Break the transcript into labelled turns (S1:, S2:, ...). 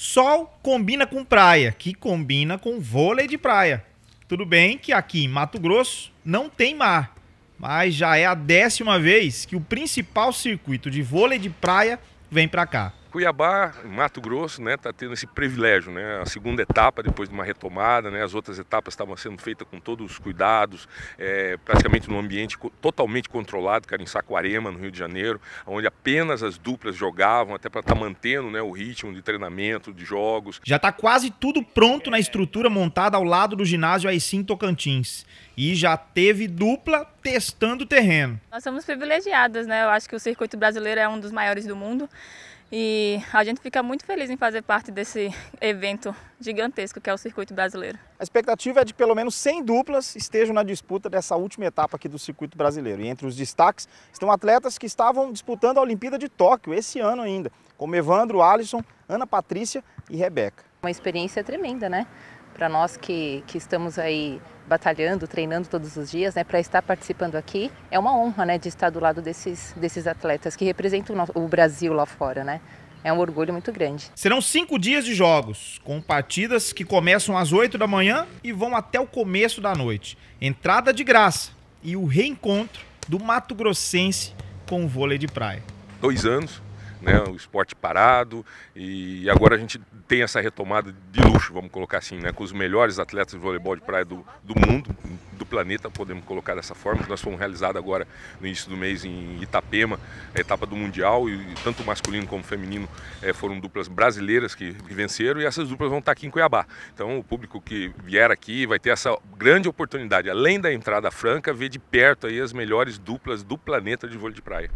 S1: Sol combina com praia, que combina com vôlei de praia. Tudo bem que aqui em Mato Grosso não tem mar, mas já é a décima vez que o principal circuito de vôlei de praia vem para cá.
S2: Cuiabá, Mato Grosso, né, está tendo esse privilégio, né, a segunda etapa depois de uma retomada, né, as outras etapas estavam sendo feitas com todos os cuidados, é, praticamente num ambiente totalmente controlado, que era em Saquarema, no Rio de Janeiro, onde apenas as duplas jogavam, até para estar tá mantendo né, o ritmo de treinamento, de jogos. Já está
S1: quase tudo pronto na estrutura montada ao lado do ginásio Aicim Tocantins e já teve dupla testando o terreno.
S3: Nós somos privilegiadas, né, eu acho que o circuito brasileiro é um dos maiores do mundo, e a gente fica muito feliz em fazer parte desse evento gigantesco que é o Circuito Brasileiro.
S1: A expectativa é de pelo menos 100 duplas estejam na disputa dessa última etapa aqui do Circuito Brasileiro. E entre os destaques estão atletas que estavam disputando a Olimpíada de Tóquio esse ano ainda, como Evandro, Alisson, Ana Patrícia
S3: e Rebeca. Uma experiência tremenda, né? para nós que, que estamos aí batalhando, treinando todos os dias, né, para estar participando aqui. É uma honra, né, de estar do lado desses, desses atletas que representam o Brasil lá fora, né? É um orgulho muito grande.
S1: Serão cinco dias de jogos, com partidas que começam às 8 da manhã e vão até o começo da noite. Entrada de graça e o reencontro do Mato Grossense com o vôlei de praia.
S2: Dois anos, né, o esporte parado, e agora a gente tem essa retomada de luxo, vamos colocar assim, né, com os melhores atletas de voleibol de praia do, do mundo, do planeta, podemos colocar dessa forma, nós fomos realizados agora no início do mês em Itapema, a etapa do Mundial, e tanto masculino como feminino é, foram duplas brasileiras que, que venceram, e essas duplas vão estar aqui em Cuiabá. Então o público que vier aqui vai ter essa grande oportunidade, além da entrada franca, ver de perto aí as melhores duplas do planeta de vôlei de praia.